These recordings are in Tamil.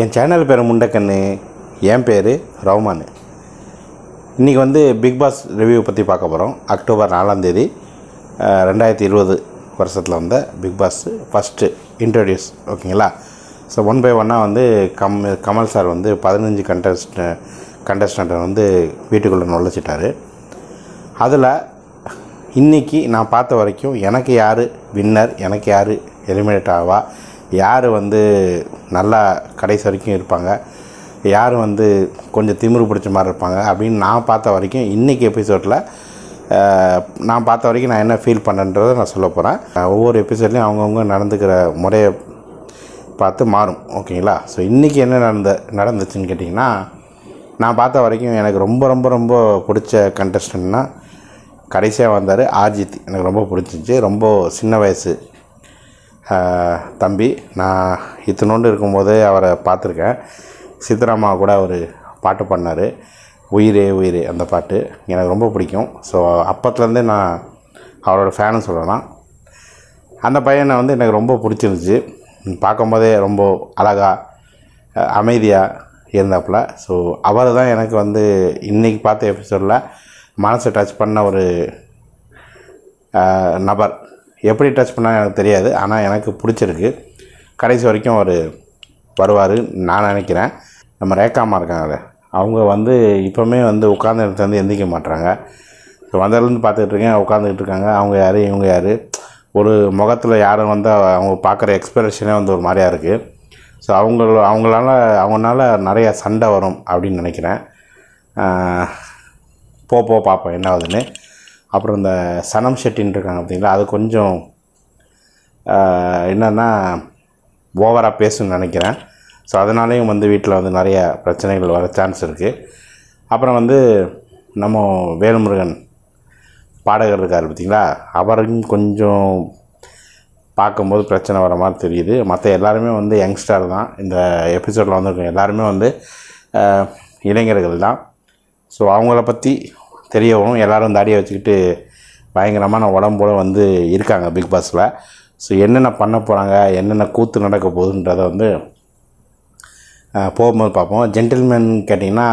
என் சேனல் பேர் முண்டக்கன்னு என் பேர் ரவுமான் இன்றைக்கி வந்து பிக் பாஸ் ரிவ்யூ பற்றி பார்க்க போகிறோம் அக்டோபர் நாலாந்தேதி ரெண்டாயிரத்தி இருபது வருஷத்தில் வந்த பிக் பாஸ் ஃபஸ்ட்டு இன்ட்ரடியூஸ் ஓகேங்களா ஸோ ஒன் பை ஒன்னாக வந்து கம் கமல் சார் வந்து பதினஞ்சு கண்டஸ்ட் கண்டஸ்டண்ட்டை வந்து வீட்டுக்குள்ளே நுழைச்சிட்டார் அதில் இன்றைக்கி நான் பார்த்த வரைக்கும் எனக்கு யார் வின்னர் எனக்கு யார் எலிமினேட் ஆவா யார் வந்து நல்லா கடைசி வரைக்கும் இருப்பாங்க யார் வந்து கொஞ்சம் திமிரு பிடிச்ச மாதிரி இருப்பாங்க அப்படின்னு நான் பார்த்த வரைக்கும் இன்றைக்கி எபிசோடில் நான் பார்த்த வரைக்கும் நான் என்ன ஃபீல் பண்ணன்றதை நான் சொல்ல போகிறேன் ஒவ்வொரு எபிசோட்லேயும் அவங்கவுங்க நடந்துக்கிற முறையை பார்த்து மாறும் ஓகேங்களா ஸோ இன்றைக்கி என்ன நடந்த நடந்துச்சுன்னு கேட்டிங்கன்னா நான் பார்த்த வரைக்கும் எனக்கு ரொம்ப ரொம்ப ரொம்ப பிடிச்ச கண்டஸ்டன்ட்னால் கடைசியாக வந்தார் ஆர்ஜித் எனக்கு ரொம்ப பிடிச்சிச்சு ரொம்ப சின்ன வயசு தம்பி நான் இத்தினோண்டு இருக்கும்போதே அவரை பார்த்துருக்கேன் சித்தராமா கூட அவர் பாட்டு பண்ணார் உயிரே உயிரே அந்த பாட்டு எனக்கு ரொம்ப பிடிக்கும் ஸோ அப்போத்துலேருந்தே நான் அவரோட ஃபேனு சொல்லலாம் அந்த பையனை வந்து எனக்கு ரொம்ப பிடிச்சிருந்துச்சு பார்க்கும்போதே ரொம்ப அழகாக அமைதியாக இருந்தாப்புல ஸோ அவர் தான் எனக்கு வந்து இன்றைக்கி பார்த்த எபிசோடில் மனசை டச் பண்ண ஒரு நபர் எப்படி டச் பண்ணால் எனக்கு தெரியாது ஆனால் எனக்கு பிடிச்சிருக்கு கடைசி வரைக்கும் அவர் வருவார் நான் நினைக்கிறேன் நம்ம ரேக்காமா இருக்காங்களே அவங்க வந்து இப்போவுமே வந்து உட்கார்ந்த இடத்துலேருந்து எந்திக்க மாட்டுறாங்க ஸோ வந்ததுலேருந்து பார்த்துக்கிட்டு இருக்கேன் உட்காந்துக்கிட்டு இருக்காங்க அவங்க யார் இவங்க யார் ஒரு முகத்தில் யாரும் வந்து அவங்க பார்க்குற எக்ஸ்பிரஷனே வந்து ஒரு மாதிரியாக இருக்குது ஸோ அவங்க அவங்களால அவங்களால நிறையா சண்டை வரும் அப்படின்னு நினைக்கிறேன் போ பார்ப்போம் என்ன ஆகுதுன்னு அப்புறம் இந்த சனம் ஷெட்டின்னு இருக்காங்க பார்த்தீங்களா அது கொஞ்சம் என்னென்னா ஓவராக பேசுன்னு நினைக்கிறேன் ஸோ அதனாலேயும் வந்து வீட்டில் வந்து நிறைய பிரச்சனைகள் வர சான்ஸ் இருக்குது அப்புறம் வந்து நம்ம வேலுமுருகன் பாடகர் இருக்கார் பார்த்தீங்களா அவரையும் கொஞ்சம் பார்க்கும்போது பிரச்சனை வர மாதிரி தெரியுது மற்ற எல்லாருமே வந்து யங்ஸ்டர் தான் இந்த எபிசோடில் வந்திருக்கோம் எல்லாருமே வந்து இளைஞர்கள் தான் ஸோ அவங்கள பற்றி தெரியவும் எல்லோரும் தாடியை வச்சுக்கிட்டு பயங்கரமான உடம்புல வந்து இருக்காங்க பிக் பாஸில் ஸோ என்னென்ன பண்ண போகிறாங்க என்னென்ன கூத்து நடக்க போகுதுன்றத வந்து போகும்போது பார்ப்போம் ஜென்டில்மேன் கேட்டிங்கன்னா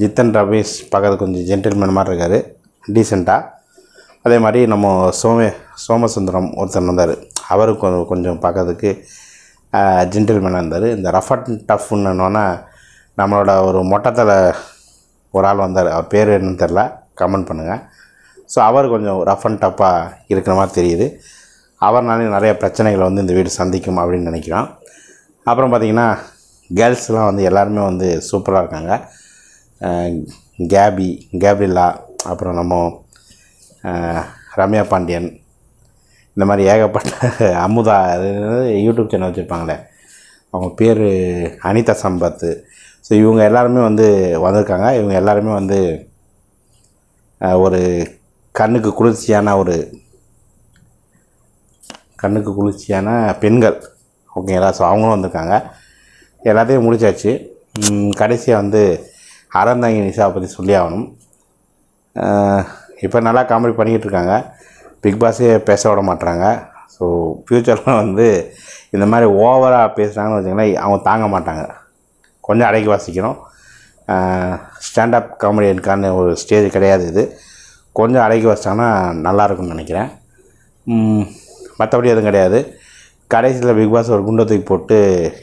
ஜித்தன் ரபீஸ் பார்க்கறது கொஞ்சம் ஜென்டில்மேன் மாதிரி இருக்கார் டீசெண்டாக அதே மாதிரி நம்ம சோமே சோமசுந்தரம் ஒருத்தர் இருந்தார் அவரும் கொஞ்சம் கொஞ்சம் பார்க்கறதுக்கு ஜென்டில்மேனாக இருந்தார் இந்த ரஃப் அண்ட் டஃப்னு நம்மளோட ஒரு மொட்டத்தில் ஒரு ஆள் வந்தார் அவர் பேர் என்னன்னு தெரில கமெண்ட் பண்ணுங்கள் ஸோ அவர் கொஞ்சம் ரஃப் அண்ட் டஃப்பாக இருக்கிற மாதிரி தெரியுது அவர்னாலே நிறைய பிரச்சனைகளை வந்து இந்த வீடு சந்திக்கும் அப்படின்னு நினைக்கிறோம் அப்புறம் பார்த்திங்கன்னா கேர்ள்ஸ்லாம் வந்து எல்லாருமே வந்து சூப்பராக இருக்காங்க கேபி கேப்ரில்லா அப்புறம் நம்ம ரம்யா பாண்டியன் இந்த மாதிரி ஏகப்பட்ட அமுதா அது யூடியூப் சேனல் வச்சுருப்பாங்களே அவங்க பேர் அனிதா சம்பத்து ஸோ இவங்க எல்லாருமே வந்து வந்திருக்காங்க இவங்க எல்லாருமே வந்து ஒரு கண்ணுக்கு குளிர்ச்சியான ஒரு கண்ணுக்கு குளிர்ச்சியான பெண்கள் ஓகேங்களா ஸோ அவங்களும் வந்திருக்காங்க எல்லாத்தையும் முடிச்சாச்சு கடைசியாக வந்து அறந்தாங்க நிஷா பற்றி சொல்லி ஆகணும் இப்போ நல்லா காமெடி பண்ணிக்கிட்டு இருக்காங்க பிக் பாஸே பேச விட மாட்டுறாங்க ஸோ ஃப்யூச்சரில் வந்து இந்த மாதிரி ஓவராக பேசுகிறாங்கன்னு வச்சிங்கன்னா அவங்க தாங்க மாட்டாங்க கொஞ்சம் அடக்கி வாசிக்கணும் ஸ்டாண்டப் காமெடியனுக்கான ஒரு ஸ்டேஜ் கிடையாது இது கொஞ்சம் அடக்கி வச்சிட்டாங்கன்னா நல்லாயிருக்கும்னு நினைக்கிறேன் மற்றபடி எதுவும் கிடையாது கடைசியில் பிக் பாஸ் ஒரு குண்டை தூக்கி போட்டு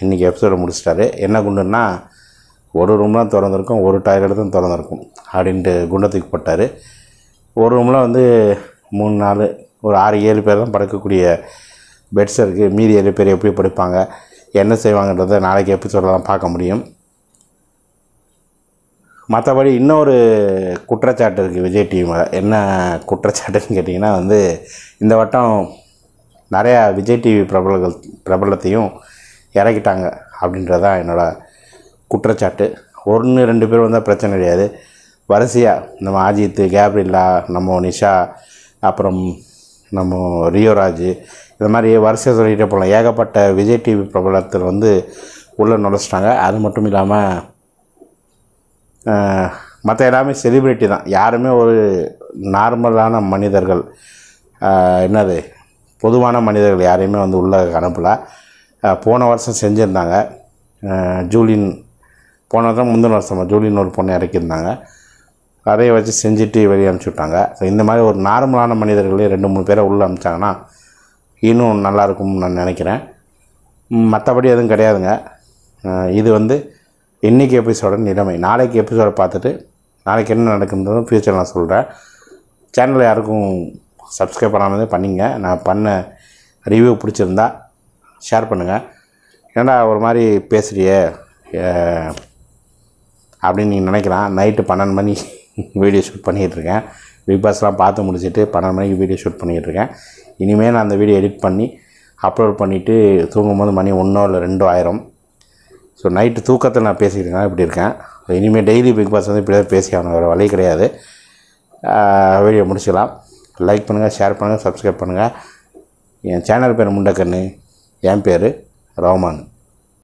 இன்றைக்கி எபிசோடை முடிச்சிட்டாரு என்ன குண்டுன்னா ஒரு ரூம் தான் திறந்துருக்கும் ஒரு டாய்லெட் தான் திறந்துருக்கும் அப்படின்ட்டு குண்டை தூக்கி போட்டார் ஒரு ரூமில் வந்து மூணு நாலு ஒரு ஆறு ஏழு பேர் தான் படுக்கக்கூடிய பெட்ஸ் இருக்குது மீதி ஏழு பேர் எப்படி படுப்பாங்க என்ன செய்வாங்கன்றத நாளைக்கு எப்படி சொல்லலாம் பார்க்க முடியும் மற்றபடி இன்னொரு குற்றச்சாட்டு இருக்குது விஜய் டிவி என்ன குற்றச்சாட்டுன்னு கேட்டிங்கன்னா வந்து இந்த வட்டம் நிறையா விஜய் டிவி பிரபலங்கள் பிரபலத்தையும் இறக்கிட்டாங்க அப்படின்றது தான் என்னோடய குற்றச்சாட்டு ஒன்று ரெண்டு பேர் வந்தால் பிரச்சனை கிடையாது வரிசையாக நம்ம அஜித் கேப்ரில்லா நம்ம நிஷா அப்புறம் நம்ம ரியோராஜ் இது மாதிரி வரிசையை சொல்லிகிட்டே போகலாம் ஏகப்பட்ட விஜய் டிவி பிரபலத்தில் வந்து உள்ளே நுழைச்சிட்டாங்க அது மட்டும் இல்லாமல் மற்ற எல்லாமே செலிப்ரிட்டி தான் யாருமே ஒரு நார்மலான மனிதர்கள் என்னது பொதுவான மனிதர்கள் யாரையுமே வந்து உள்ளே அனுப்பலை போன வருஷம் செஞ்சுருந்தாங்க ஜூலின் போன வருஷம் முந்தின வருஷம் ஜூலின் ஒரு பொண்ணை இறக்கியிருந்தாங்க அதையை வச்சு செஞ்சுட்டு வெளியே அனுப்பிச்சி விட்டாங்க ஸோ இந்த மாதிரி ஒரு நார்மலான மனிதர்களே ரெண்டு மூணு பேரை உள்ளே அனுப்பிச்சாங்கன்னா இன்னும் நல்லாயிருக்கும்னு நான் நினைக்கிறேன் மற்றபடி எதுவும் கிடையாதுங்க இது வந்து இன்றைக்கி எபிசோட நிலைமை நாளைக்கு எபிசோட பார்த்துட்டு நாளைக்கு என்ன நடக்குன்றதும் ஃப்யூச்சர் நான் சொல்கிறேன் சேனலில் யாருக்கும் சப்ஸ்கிரைப் பண்ணாமல் பண்ணிங்க நான் பண்ண ரிவ்யூ பிடிச்சிருந்தா ஷேர் பண்ணுங்கள் ஏன்னா ஒரு மாதிரி பேசுகிறியே அப்படின்னு நீங்கள் நினைக்கலாம் நைட்டு பன்னெண்டு மணி வீடியோ ஷூட் பண்ணிகிட்ருக்கேன் பிக் பாஸ்லாம் பார்த்து முடிச்சுட்டு பன்னெண்டு மணிக்கு வீடியோ ஷூட் பண்ணிகிட்டு இனிமேல் நான் அந்த வீடியோ எடிட் பண்ணி அப்லோட் பண்ணிவிட்டு தூங்கும்போது மணி ஒன்றோ இல்லை ரெண்டோ ஆயிரும் ஸோ நைட்டு தூக்கத்தில் நான் பேசிக்கிட்டேன் இப்படி இருக்கேன் இனிமேல் டெய்லி பிக் பாஸ் வந்து இப்படியாவது பேசி ஆகணும் வேறு வழி கிடையாது வீடியோ முடிச்சுக்கலாம் லைக் பண்ணுங்கள் ஷேர் பண்ணுங்கள் சப்ஸ்கிரைப் பண்ணுங்கள் என் சேனல் பேர் முண்டக்கண்ணு என் பேர் ரோமான்